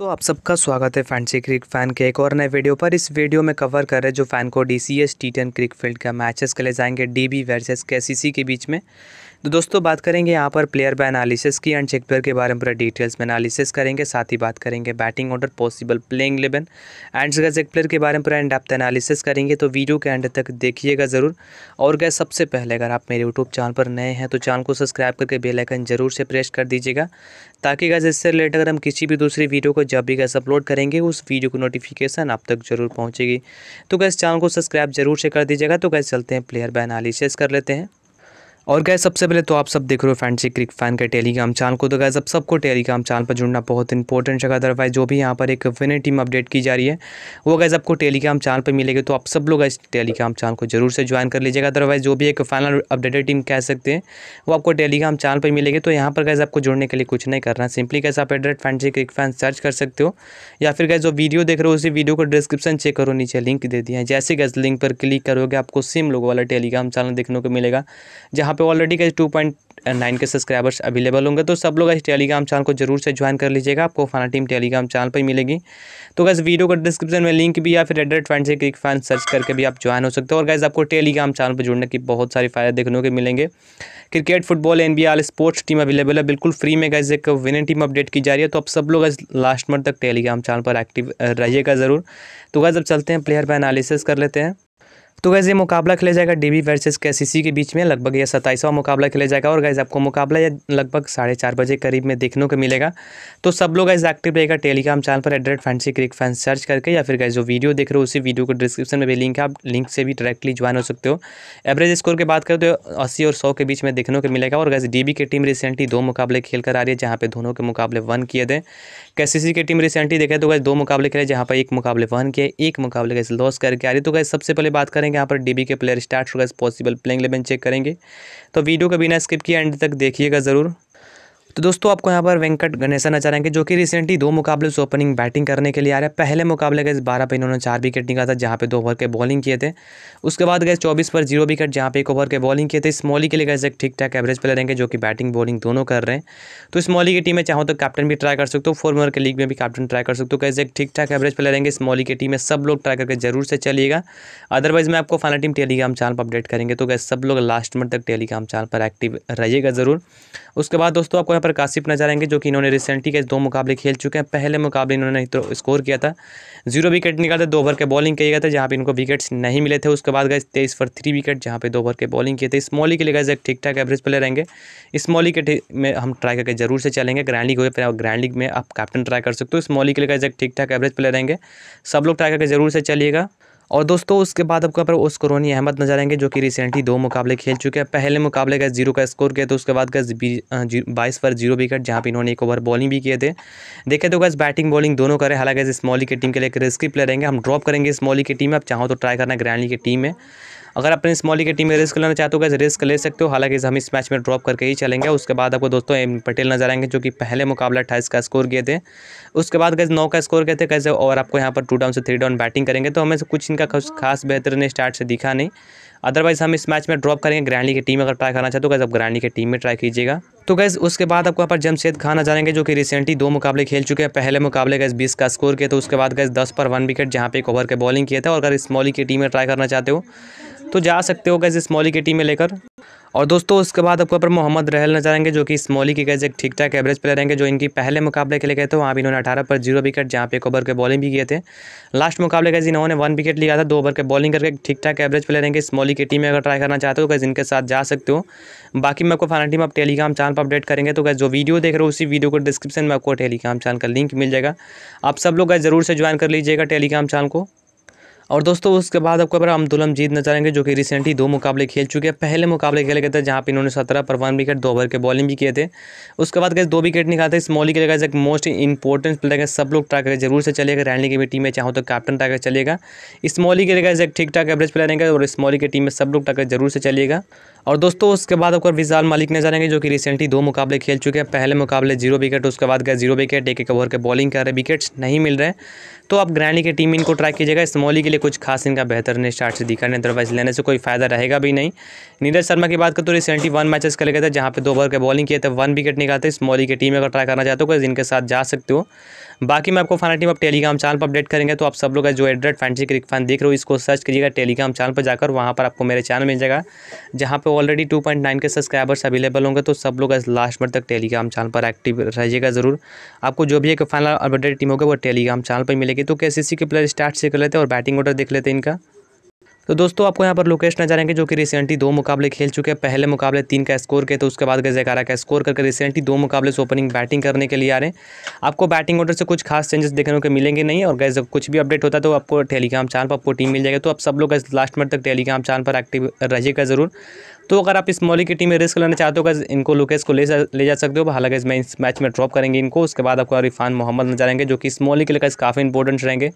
तो आप सबका स्वागत है फैंसी क्रिक फैन के एक और नए वीडियो पर इस वीडियो में कवर कर रहे जो फ़ैन को D C S T ten cric field का मैचेस खेले जाएंगे डी बी वर्सेस के सी सी के बीच में तो दोस्तों बात करेंगे यहाँ पर प्लेयर बाय एनालिसिस की एंड चेक प्लेयर के बारे में पूरा डिटेल्स में एनालिसिस करेंगे साथ ही बात करेंगे batting order possible playing eleven and जगह चेक प्लेयर के बारे में पूरा एंड डेप्थ एनालिसिस करेंगे तो वीडियो के एंड तक देखिएगा ज़रूर और गए सबसे पहले अगर आप मेरे यूट्यूब चैनल पर नए हैं तो चैनल को सब्सक्राइब करके बेलाइकन जरूर से प्रेस कर दीजिएगा ताकि गैस इससे रिलेटेड अगर हम किसी भी दूसरी वीडियो को जब भी गैस अपलोड करेंगे उस वीडियो की नोटिफिकेशन आप तक जरूर पहुँचेगी तो गैस चैनल को सब्सक्राइब जरूर से कर दीजिएगा तो गैस चलते हैं प्लेयर बैनालिस कर लेते हैं और गए सबसे पहले तो आप सब देख रहे हो फैंसी क्रिक फैन के टेलीग्राम चैनल को तो गए सब सबको टेलीग्राम चैनल पर जुड़ना बहुत इंपॉर्टेंट जगह अदरवाइज जो भी यहाँ पर एक विनर टीम अपडेट की जा रही है वो गए आपको टेलीग्राम चैनल पर मिलेगी तो आप सब लोग इस टेलीग्राम चैनल को जरूर से ज्वाइन कर लीजिएगा अदरवाइज जो भी एक फाइनल अपडेटेड टीम कह सकते हैं वो आपको टेलीग्राम चैनल पर मिलेगी तो यहाँ पर गए आपको जुड़ने के लिए कुछ नहीं करना सिंपली कैसे आप एड्रेट फैंसी क्रिक फैन सर्च कर सकते हो या फिर गए जो वीडियो देख रहे हो उसी वीडियो को डिस्क्रिप्शन चेक करो नीचे लिंक दे दिए जैसे गए लिंक पर क्लिक करोगे आपको सेम लोगों वाला टेलीग्राम चैनल देखने को मिलेगा जहाँ पे ऑलरेडी कैसे two point nine K subscribers available होंगे तो सब लोग इस टेलीग्राम चैनल को जरूर से ज्वाइन कर लीजिएगा आपको फाना टीम टेलीग्राम चैनल पर मिलेगी तो गैस वीडियो का डिस्क्रिप्शन में लिंक भी या फिर एड्रेड फैन से क्लिक फैन सर्च करके भी आप ज्वाइन हो सकते हो और गैस आपको टेलीग्राम चैनल पर जुड़ने की बहुत सारी फायदे देखने को मिलेंगे cricket football N B all sports team available है बिल्कुल फ्री में गैस एक विनिंग टीम अपडेट की जा रही है तो आप सब लोग लास्ट मंथ तक टेलीग्राम चैनल पर एक्टिव रहिएगा ज़रूर तो गैस अब चलते हैं प्लेयर पर एनालिसिस कर लेते हैं तो गैस ये मुकाबला खेला जाएगा डी वर्सेस वर्सेज के बीच में लगभग यह सत्ताईसवां मुकाबला खेला जाएगा और गैस आपको मुकाबला यह लगभग साढ़े चार बजे करीब में देखने को मिलेगा तो सब लोग गैस एक्टिव रहेगा टेलीग्राम चैनल पर एड्रेड फैंसी क्रिक फैंस सर्च करके या फिर गैस जो वीडियो देख रहे हो उसी वीडियो को डिस्क्रिप्शन में भी लिंक है आप लिंक से भी डायरेक्टली ज्वाइन हो सकते हो एवरेज स्कोर की बात करें तो अस्सी और सौ के बीच में देखने को मिलेगा और गैस डी की टीम रिसेंटली दो मुकाबले खेल कर आ रही है जहाँ पर दोनों के मुकाबले वन किए थे के की टीम रिसेंटली देखे तो गैस दो मुकाबले खेले जहाँ पर एक मुकाबले वन किए एक मुकाबले गैस लॉस करके आ रही तो गैस सबसे पहले बात करें करेंगे यहाँ पर डीबी के प्लेयर स्टार्ट होगा इस पॉसिबल प्लेइंग इलेवन चेक करेंगे तो वीडियो को बिना स्किप किया एंड तक देखिएगा ज़रूर तो दोस्तों आपको यहाँ पर वेंकट गणेशन नजर आएंगे जो कि रिसेंटली दो मुकाबले से ओपनिंग बैटिंग करने के लिए आ रहे हैं पहले मुकाबले गए बारह पर इन्होंने चार विकेट निकाला था जहाँ पे दो ओवर के बॉलिंग किए थे उसके बाद गए चौबीस पर जीरो विकेट जहाँ पे एक ओवर के बॉलिंग किए थे स्मॉली के लिए गए एक ठीक ठाक एवरेज प्लेयर रहेंगे जो कि बैटिंग बॉलिंग दोनों कर रहे हैं तो स्मॉली की टीम में चाहो तो कैप्टन भी ट्राई कर सकते हो फॉर्मर के लीग में भी कैप्टन ट्राई कर सकते हो कैसे एक ठीक ठाक एवरेज प्लेयर रहेंगे स्मॉली की टीम में सब लोग ट्राई करके जरूर से चलिएगा अदरवाइज मैं आपको फाइनल टीम टेलीग्राम चैनल पर अपडेट करेंगे तो गए सब लोग लास्ट मंथ तक टेलीग्राम चैनल पर एक्टिव रहिएगा जरूर उसके बाद दोस्तों आपको यहाँ पर काशिप नजर आएंगे जो कि इन्होंने रिसेंटली के दो मुकाबले खेल चुके हैं पहले मुकाबले इन्होंने स्कोर तो किया था जीरो विकेट निकाले दो ओवर के बॉलिंग किए गए थे जहाँ पर इनको विकेट्स नहीं मिले थे उसके बाद गए तेईस फॉर थ्री विकेट जहाँ पर दो ओवर के बॉलिंग किए थे स्मॉली के लिए गए एक ठीक ठाक एवरेज प्लेयर रहेंगे स्मॉली के में हम ट्राई करके जरूर से चलेंगे ग्रैंड लीग हो गया ग्रैंड लीग में आप कैप्टन ट्राई कर सकते हो स्मॉली के लिए गए एक ठीक ठाक एवरेज प्लेयर रहेंगे सब लोग ट्राई करके जरूर से चलिएगा और दोस्तों उसके बाद आपके ऊपर ओस्करोनी अहमद नजर आएंगे जो कि रिसेंटली दो मुकाबले खेल चुके हैं पहले मुकाबले का जीरो का स्कोर किया तो उसके बाद का बाईस पर जीरो विकेट जहाँ पर इन्होंने एक ओवर बॉलिंग भी किए थे देखे तो गैस बैटिंग बॉलिंग दोनों करें हालांकि स्मॉली की टीम के लिए एक रिस्की प्लेयर रहेंगे हम ड्रॉप करेंगे स्मॉली की टीम में आप चाहो तो ट्राई करना ग्रैंडली की टीम में अगर आप इस मॉली की टीम में रिस्क लेना चाहते हो गैस तो रिस्क ले सकते हो हालांकि हम इस मैच में ड्रॉप करके ही चलेंगे उसके बाद आपको दोस्तों एम पटेल नजर आएंगे जो कि पहले मुकाबला अट्ठाइस का स्कोर किए थे उसके बाद कैसे नौ का स्कोर किए थे कैसे और आपको यहाँ पर टू डाउन से थ्री डाउन बैटिंग करेंगे तो हमें कुछ इनका खास बेहतर ने स्टार्ट से दिखा नहीं अदरवाइज़ हम इस मैच में ड्रॉप करेंगे ग्रैंडली की टीम अगर ट्राई करना चाहते हो गैस आप ग्रैंडली की टीम में ट्राई कीजिएगा तो गैस उसके बाद आपको यहाँ पर जमशेद खाना जानेंगे जाएंगे जो कि रिसेंटली दो मुकाबले खेल चुके हैं पहले मुकाबले गैस बीस का स्कोर किया तो उसके बाद गैस दस पर वन विकेट जहाँ पे एक ओवर के बॉलिंग किए थे और अगर इस मॉली की टीम में ट्राई करना चाहते हो तो जा सकते हो गैस इस मॉली की टीम में लेकर और दोस्तों उसके बाद आपको पर मोहम्मद रहल नजर आएंगे जो कि स्मॉली के गैस एक ठीक ठाक एवरेज प्लेयर रहेंगे जो इनकी पहले मुकाबले खेले गए थे वहाँ भी इन्होंने अठारह पर जीरो विकेट जहाँ पे एक ओवर के बॉलिंग भी किए थे लास्ट मुकाबले गैस इन्होंने वन विकेट लिया था दो ओवर के बॉलिंग करके ठीक ठाक एवरेज प्लेयर रहेंगे स्मॉली की टीम में अगर ट्राई करना चाहते हो गैस इनके साथ जा सकते हो बाकी मैं आपको फाइनल टीम आप टेलीग्राम चैनल पर अपडेट करेंगे तो गैस जो वीडियो देख रहे हो उसी वीडियो को डिस्क्रिप्शन में आपको टेलीग्राम चैनल का लिंक मिल जाएगा आप सब लोग गए जरूर से ज्वाइन कर लीजिएगा टेलीग्राम चैनल को और दोस्तों उसके बाद आपको हम दुलम जीत नजर आएंगे जो कि रिसेंटली दो मुकाबले खेल चुके हैं पहले मुकाबले खेले गए थे जहाँ पर इन्होंने सत्रह पर वन विकेट दो ओवर के बॉलिंग भी किए थे उसके बाद गए दो विकेट निकालते इस मौली के लिए एक मोस्ट इंपॉर्टेंट प्लेयर है सब लोग ट्राई तो करें जरूर से चलेगा रैनली की भी टीम में चाहो तो कैप्टन ट्राई कर चलेगा इस मौली के लिए एक ठीक ठाक एवरेज प्लेयर रहेगा और इस मौली की टीम में सब लोग ट्राई जरूर से चलेगा और दोस्तों उसके बाद आपको विशाल मालिक नजर आएंगे जो कि रिसेंटली दो मुकाबले खेल चुके हैं पहले मुकाबले जीरो विकेट उसके बाद गए जीरो विकेट एक एक ओवर के बॉलिंग कर रहे विकेट्स नहीं मिल रहे तो आप ग्रैंडी की टीम इनको ट्राई कीजिएगा स्मॉली के लिए कुछ खास इनका बेहतर ने स्टार्ट से दिखा नहीं अदरवाइज लेने से कोई फ़ायदा रहेगा भी नहीं नीरज शर्मा की बात करें तो रिसेंटली वन मैचेस खेले गए थे जहाँ पे दो ओवर के बॉलिंग किए थे वन विकेट निकालते इस मौली की टीम अगर ट्राई करना चाहते हो इनके साथ जा सकते हो बाकी मैं आपको फाना टीम आप टेलीग्राम चैनल पर अपडेट करेंगे तो आप सब लोग जो एड्रेड फैंसी क्रिक फैन देख रहे हो इसको सर्च करिएगा टेलीग्राम चैनल पर जाकर वहाँ पर आपको मेरे चैनल मिल जाएगा जहाँ पर already two point nine K subscribers available होंगे तो सब लोग लास्ट मिनट तक टेलीग्राम चैनल पर एक्टिव रहिएगा ज़रूर आपको जो भी एक फाइनल अपडेट टीम होगा वो टेलीग्राम चैनल पर मिलेगी तो के सी के प्लेयर स्टार्ट से कर लेते हैं और बैटिंग ऑर्डर देख लेते हैं इनका तो दोस्तों आपको यहाँ पर लोकेश नजर आएंगे जो कि रिसेंटली दो मुकाबले खेल चुके हैं पहले मुकाबले तीन का स्कोर के तो उसके बाद गए जयकारा का स्कोर करके रिसेंटली दो मुकाबले से ओपनिंग बैटिंग करने के लिए आ रहे हैं आपको बैटिंग ऑर्डर से कुछ खास चेंजेस देखने को मिलेंगे नहीं और गैस कुछ भी अपडेट होता है तो आपको टेलीग्राम चैनल पर आपको टीम मिल जाएगी तो आप सब लोग लास्ट मिनट तक टेलीग्राम चैनल पर एक्टिव रहिएगा ज़रूर तो अगर आप इस मौली की टीम में रिस्क लेना चाहते हो गैस इनको लोकेश को ले जा ले जा सकते हो हालांकि इस मैच में ड्रॉप करेंगे इनको उसके बाद आपको रिफान मोहम्मद नजर आएंगे जो कि इस मौली के लिए काफ़ी इंपॉर्टेंट रहेंगे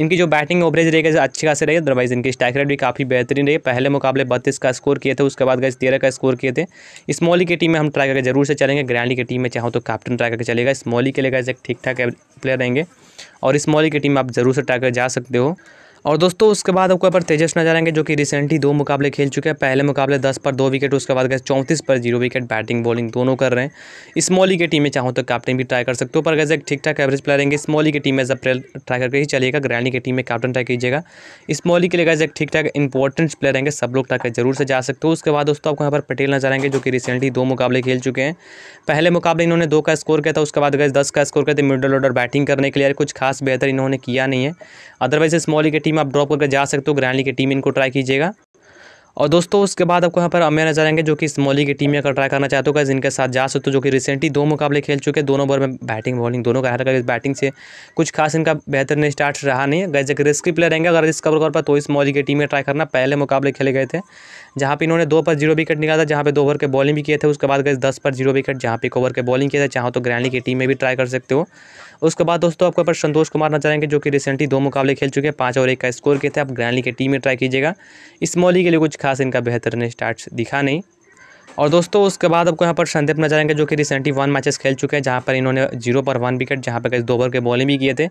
इनकी जो बैटिंग ओवरेज रहेगी अच्छी खासी रहेगी अदरवाइज इनकी स्ट्राइक रेट भी काफ़ी बेहतरीन रही पहले मुकाबले बत्तीस का स्कोर किए थे उसके बाद गए तेरह का स्कोर किए थे स्मॉली की टीम में हम ट्राई करके जरूर से चलेंगे ग्रैंडी की टीम में चाहो तो कैप्टन ट्राई करके चलेगा स्मॉली के लिए गए एक ठीक ठाक प्लेयर रहेंगे और स्मॉली की टीम आप जरूर से ट्राई कर जा सकते हो और दोस्तों उसके बाद आपको यहाँ पर तेजस नजर आएंगे जो कि रिसेंटली दो मुकाबले खेल चुके हैं पहले मुकाबले दस पर दो विकेट उसके बाद गए चौंतीस पर जीरो विकेट बैटिंग बॉलिंग दोनों कर रहे हैं स्मॉली e की टीम में चाहूँ तो कैप्टन भी ट्राई कर सकते हो पर गैस एक ठीक ठाक एवरेज प्लेयर रहेंगे स्मॉली e की टीम में जब ट्राई करके ही चलिएगा ग्रैंडी e की टीम में कैप्टन ट्राई कीजिएगा स्मॉली के लिए गैस एक ठीक ठाक इंपॉर्टेंट प्लेयर रहेंगे सब लोग ट्राई जरूर से जा सकते हो उसके बाद दोस्तों आपको यहाँ पर पटेल नजर आएंगे जो कि रिसेंटली दो मुकाबले खेल चुके हैं पहले मुकाबले इन्होंने दो का स्कोर किया था उसके बाद गए दस का स्कोर किया था मिडल ऑर्डर बैटिंग करने के लिए कुछ खास बेहतर इन्होंने किया नहीं है अदरवाइज स्मॉली की टीम टीम आप ड्रॉप करके जा सकते हो ग्रैंडली की टीम इनको ट्राई कीजिएगा और दोस्तों उसके बाद आपको यहाँ पर अमेर नजर आएंगे जो कि स्मॉली की टीम में अगर ट्राई करना चाहते हो जिनके साथ जा सकते हो जो कि रिसेंटली दो मुकाबले खेल चुके हैं दोनों बार में बैटिंग बॉलिंग दोनों का इस बैटिंग से कुछ खास इनका बेहतर नहीं स्टार्ट रहा नहीं गैज एक रिस्की प्लेयर रहेंगे अगर रिस्क कवर कर पाए तो इस मॉली की टीम में ट्राई करना पहले मुकाबले खेले गए थे जहाँ पे इन्होंने दो पर जीरो विकेट निकाला था जहाँ पे दो ओवर के बॉलिंग भी किए थे उसके बाद गए दस पर जीरो विकेट जहाँ पे एक ओवर के बॉलिंग किए थे चाहो तो ग्रैंडली की टीम में भी ट्राई कर सकते हो उसके बाद दोस्तों आपके ऊपर संतोष कुमार नजर आएंगे जो कि रिसेंटली दो मुकाबले खेल चुके हैं पाँच और एक का स्कोर किए थे आप ग्रैंडली की टीम में ट्राई कीजिएगा इस मॉली के लिए कुछ खास इनका बेहतर स्टार्ट दिखा नहीं और दोस्तों उसके बाद आपको यहाँ पर संदीप नजर आएंगे जो कि रिसेंटली वन मैचेस खेल चुके हैं जहाँ पर इन्होंने जीरो पर वन विकेट जहाँ पर कैसे दो ओवर के बॉलिंग भी किए थे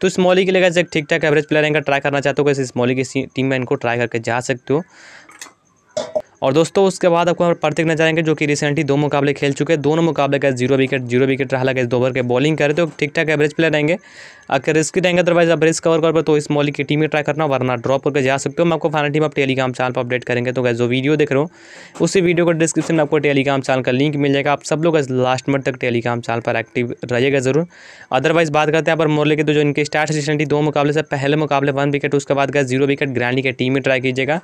तो इस मॉली के लिए कैसे एक ठीक ठाक एवरेज प्लेयर इनका ट्राई करना चाहते हो कैसे इस मॉली की टीम में इनको ट्राई करके जा सकते हो और दोस्तों उसके बाद आपको प्रतीक नजर आएंगे जो कि रिसेंटली दो मुकाबले खेल चुके हैं दोनों मुकाबले का जीरो विकेट जीरो विकेट रहा लगा इस ओवर के बॉलिंग करे तो ठीक ठाक एवरेज प्लेयर रहेंगे अगर रिस्क देंगे अदरवाइज आप रिस्क कवर कर पाए तो इस मॉलिक की टीम में ट्राई करना वरना ड्रॉप करके जा सकते हो हम आपको फाइनल टीम आप टेलीग्राम चैनल पर अपडेट करेंगे तो गैस जो वीडियो देख रहे हो उसी वीडियो का डिस्क्रिप्शन में आपको टेलीग्राम चैनल का लिंक मिल जाएगा आप सब लोग लास्ट मंथ तक टेलीग्राम चैनल पर एक्टिव रहिएगा जरूर अदरवाइज बात करते हैं पर मोरले के तो जो इनके स्टार्ट सेशन थी दो मुकाबले से पहले मुकाबले वन विकेट उसके बाद गए जीरो विकेट ग्रैंडी के टीम में ट्राई कीजिएगा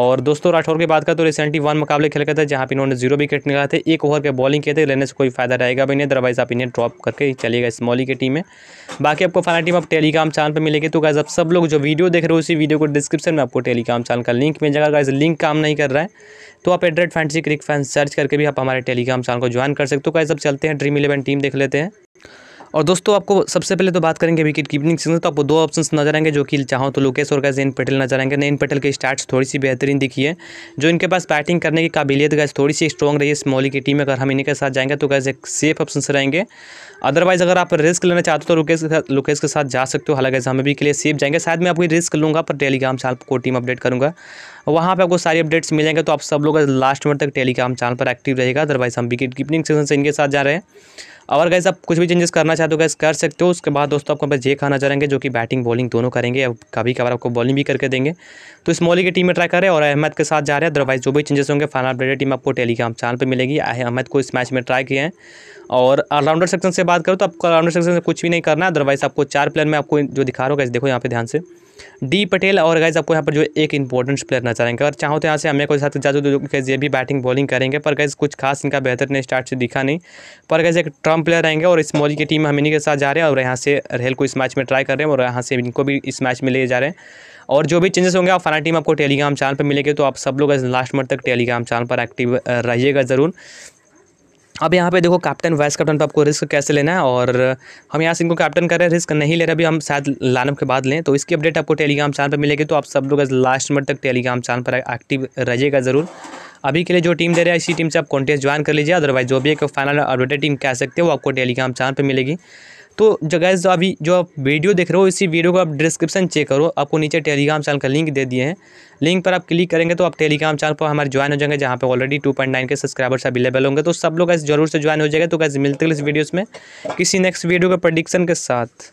और दोस्तों राठौर की बात करें तो रिसेंटली वन मुकाबले खेल गए थे जहाँ पर इन्होंने जीरो विकेट निकाले थे एक ओवर के बॉलिंग किए थे लेने से कोई फायदा रहेगा भी नहीं अदरवाइज आप इन्हें ड्रॉप करके चलेगा इस मॉली की टीम में बाकी आपको फलाइन टीम आप टेलीग्राम चैनल पर मिलेगी तो गाइज आप सब लोग जो वीडियो देख रहे हो उसी वीडियो को डिस्क्रिप्शन में आपको टेलीग्राम चैनल का लिंक मिल जाएगा गाइज लिंक काम नहीं कर रहा है तो आप एड्रेड फैंसी क्रिक फैंस सर्च करके भी आप हमारे टेलीग्राम चैनल को ज्वाइन कर सकते हो गाइज अब चलते हैं ड्रीम इलेवन टीम देख लेते हैं और दोस्तों आपको सबसे पहले तो बात करेंगे विकेट कीपिंग सीजन तो आपको दो ऑप्शन नजर आएंगे जो कि चाहो तो लोकेश और का जैन पटेल नजर आएंगे नैन पटेल के स्टार्ट थोड़ी सी बेहतरीन दिखी है जो इनके पास बैटिंग करने की काबिलियत गैस थोड़ी सी स्ट्रॉग रही है स्मॉली की टीम अगर हम इनके साथ जाएंगे तो गैस एक सेफ ऑप्शन रहेंगे अदरवाइज़ अगर आप रिस्क लेना चाहते हो तो लोकेश के साथ लोकेश के साथ जा सकते हो हालांकि हम भी के लिए सेफ जाएंगे शायद मैं आपको रिस्क लूँगा पर टेलीग्राम चैनल को टीम अपडेट करूँगा वहाँ पर आपको सारी अपडेट्स मिलेंगे तो आप सब लोग लास्ट मिनट तक टेलीग्राम चैनल पर एक्टिव रहेगा अदरवाइज हम विकेट कीपिंग सेशन से इनके साथ जा रहे हैं और गैस आप कुछ भी चेंजेस करना चाहते हो गैस कर सकते हो उसके बाद दोस्तों आपको बस ये खाना चाहेंगे जो कि बैटिंग बॉलिंग दोनों करेंगे अब कभी कभार आपको बॉलिंग भी करके देंगे तो इस मोली की टीम में ट्राई करें और अहमद के साथ जा रहे हैं अदरवाइज जो भी चेंजेस होंगे फाइनल अपडेटेड टीम आपको टेलीग्राम चैनल पर मिलेगी अहमद को इस मैच में ट्राई किए हैं और ऑलराउंडर सेक्शन से बात करूँ तो आपको ऑलराउंडर सेक्शन से कुछ भी नहीं करना अदरवाइज आपको चार प्लेयर में आपको जो दिखा रहा कैसे देखो यहाँ पे ध्यान से डी पटेल और गाइज आपको यहाँ पर जो एक इंपॉर्टेंट प्लेयर नजर आएंगे और चाहो तो यहाँ से हमें कोई साथ जादू कैसे ये भी बैटिंग बॉलिंग करेंगे पर गैस कुछ खास इनका बेहतर ने स्टार्ट से दिखा नहीं पर गैस एक ट्रम्प प्लेयर रहेंगे और इस मोदी की टीम हम इन्हीं के साथ जा रहे हैं और यहाँ से रेल को इस मैच में ट्राई कर रहे हैं और यहाँ से इनको भी इस मैच में ले जा रहे हैं और जो भी चेंजेस होंगे आप फाना टीम आपको टेलीग्राम चैनल पर मिलेगी तो आप सब लोग लास्ट मंथ तक टेलीग्राम चैनल पर एक्टिव रहिएगा ज़रूर अब यहाँ पे देखो कैप्टन वाइस कैप्टन पर आपको रिस्क कैसे लेना है और हम यहाँ से इनको कैप्टन कर रहे हैं रिस्क नहीं ले रहे अभी हम शायद लानअप के बाद लें तो इसकी अपडेट आपको टेलीग्राम चैनल पर मिलेगी तो आप सब लोग लास्ट मिनट तक टेलीग्राम चैनल पर एक्टिव रहिएगा ज़रूर अभी के लिए जो टीम दे रहा है इसी टीम से आप कॉन्टेस्ट ज्वाइन कर लीजिए अदरवाइज जो भी एक फाइनल अपडेटेड टीम कह सकते हो आपको टेलीग्राम चैनल पर मिलेगी तो जगह जो अभी जो आप वीडियो देख रहे हो इसी वीडियो को आप डिस्क्रिप्शन चेक करो आपको नीचे टेलीग्राम चैनल का लिंक दे दिए हैं लिंक पर आप क्लिक करेंगे तो आप टेलीग्राम चैनल पर हमारे ज्वाइन हो जाएंगे जहाँ पर already two point nine K subscribers available होंगे तो सब लोग ऐसे जरूर से ज्वाइन हो जाएगा तो कैसे मिलते हैं इस वीडियोज़ में किसी नेक्स्ट वीडियो के प्रडिक्शन के साथ